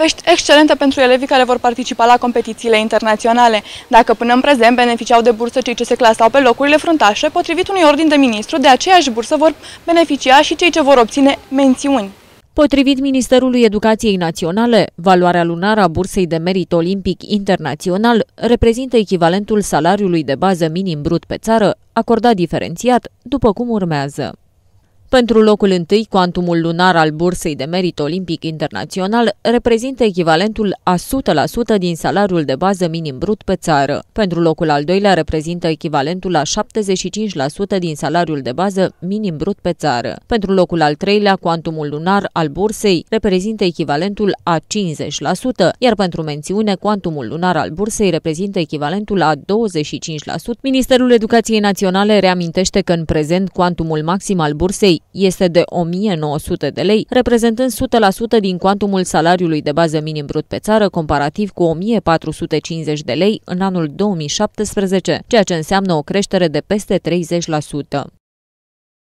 Vești excelente pentru elevii care vor participa la competițiile internaționale. Dacă până în prezent beneficiau de bursă cei ce se clasau pe locurile fruntașe, potrivit unui ordin de ministru, de aceeași bursă vor beneficia și cei ce vor obține mențiuni. Potrivit Ministerului Educației Naționale, valoarea lunară a bursei de merit olimpic internațional reprezintă echivalentul salariului de bază minim brut pe țară, acordat diferențiat, după cum urmează. Pentru locul întâi, cuantumul lunar al Bursei de Merit Olimpic Internațional reprezintă echivalentul a 100% din salariul de bază minim brut pe țară. Pentru locul al doilea reprezintă echivalentul la 75% din salariul de bază minim brut pe țară. Pentru locul al treilea, cuantumul lunar al Bursei reprezintă echivalentul a 50%, iar pentru mențiune, cuantumul lunar al Bursei reprezintă echivalentul a 25%. Ministerul Educației Naționale reamintește că în prezent cuantumul maxim al Bursei este de 1900 de lei, reprezentând 100% din cuantumul salariului de bază minim brut pe țară, comparativ cu 1450 de lei în anul 2017, ceea ce înseamnă o creștere de peste 30%.